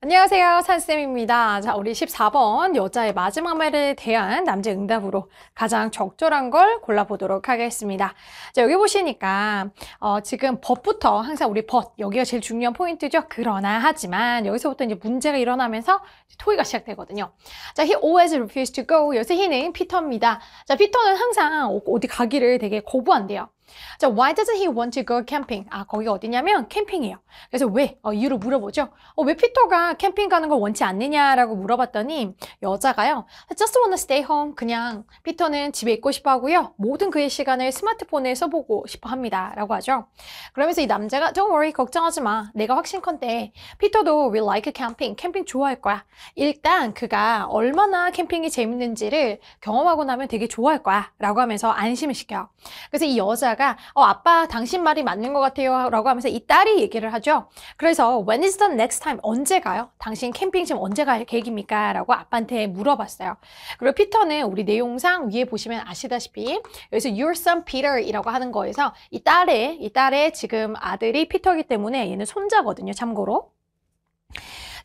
안녕하세요 산쌤입니다 자 우리 14번 여자의 마지막 말에 대한 남자 응답으로 가장 적절한 걸 골라보도록 하겠습니다 자 여기 보시니까 어, 지금 벗부터 항상 우리 벗 여기가 제일 중요한 포인트죠 그러나 하지만 여기서부터 이제 문제가 일어나면서 토의가 시작되거든요 자 he always refused to go 여기서 he는 피터입니다 자 피터는 항상 어, 어디 가기를 되게 거부한대요 자, why doesn't he want to go camping? 아, 거기 어디냐면 캠핑이에요. 그래서 왜? 어, 이유를 물어보죠. 어, 왜 피터가 캠핑 가는 걸 원치 않느냐라고 물어봤더니 여자가요. I just wanna stay home. 그냥 피터는 집에 있고 싶어 하고요. 모든 그의 시간을 스마트폰에 써보고 싶어 합니다. 라고 하죠. 그러면서 이 남자가 Don't worry, 걱정하지 마. 내가 확신컨대 피터도 we like camping, 캠핑 좋아할 거야. 일단 그가 얼마나 캠핑이 재밌는지를 경험하고 나면 되게 좋아할 거야. 라고 하면서 안심을 시켜요. 그래서 이 여자가 있다가 어 아빠 당신 말이 맞는 것 같아요 라고 하면서 이 딸이 얘기를 하죠 그래서 when is the next time 언제 가요? 당신 캠핑 지금 언제 갈 계획입니까? 라고 아빠한테 물어봤어요 그리고 피터는 우리 내용상 위에 보시면 아시다시피 여기서 your son Peter 이라고 하는 거에서 이 딸의 이 딸의 지금 아들이 피터이기 때문에 얘는 손자거든요 참고로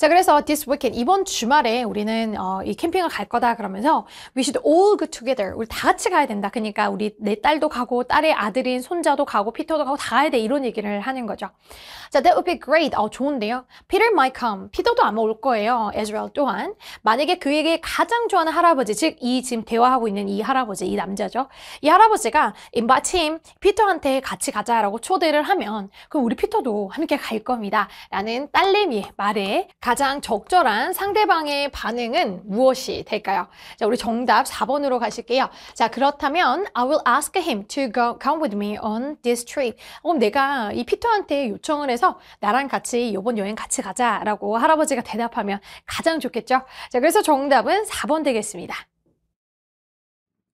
자, 그래서 this weekend, 이번 주말에 우리는 어, 이 캠핑을 갈 거다 그러면서 we should all go together. 우리 다 같이 가야 된다. 그러니까 우리 내 딸도 가고 딸의 아들인 손자도 가고 피터도 가고 다 가야 돼. 이런 얘기를 하는 거죠. 자, that would be great. 어, 좋은데요. Peter might come. 피터도 아마 올 거예요. Israel 또한. 만약에 그에게 가장 좋아하는 할아버지, 즉 이 지금 대화하고 있는 이 할아버지, 이 남자죠. 이 할아버지가 invite him, 피터한테 같이 가자라고 초대를 하면 그럼 우리 피터도 함께 갈 겁니다. 라는 딸내미의 말에 가 가장 적절한 상대방의 반응은 무엇이 될까요? 자, 우리 정답 4번으로 가실게요. 자, 그렇다면 I will ask him to go, come with me on this trip. 그럼 내가 이 피터한테 요청을 해서 나랑 같이 이번 여행 같이 가자라고 할아버지가 대답하면 가장 좋겠죠? 자, 그래서 정답은 4번 되겠습니다.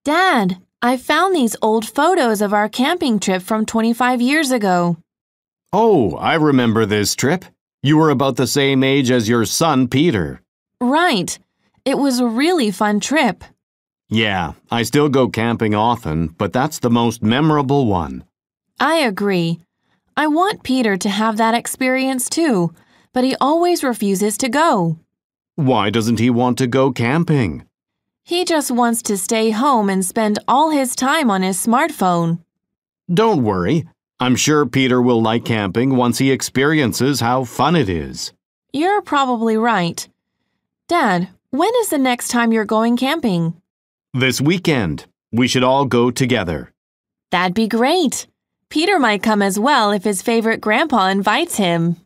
Dad, I found these old photos of our camping trip from 25 years ago. Oh, I remember this trip. You were about the same age as your son, Peter. Right. It was a really fun trip. Yeah, I still go camping often, but that's the most memorable one. I agree. I want Peter to have that experience too, but he always refuses to go. Why doesn't he want to go camping? He just wants to stay home and spend all his time on his smartphone. Don't worry. I'm sure Peter will like camping once he experiences how fun it is. You're probably right. Dad, when is the next time you're going camping? This weekend. We should all go together. That'd be great. Peter might come as well if his favorite grandpa invites him.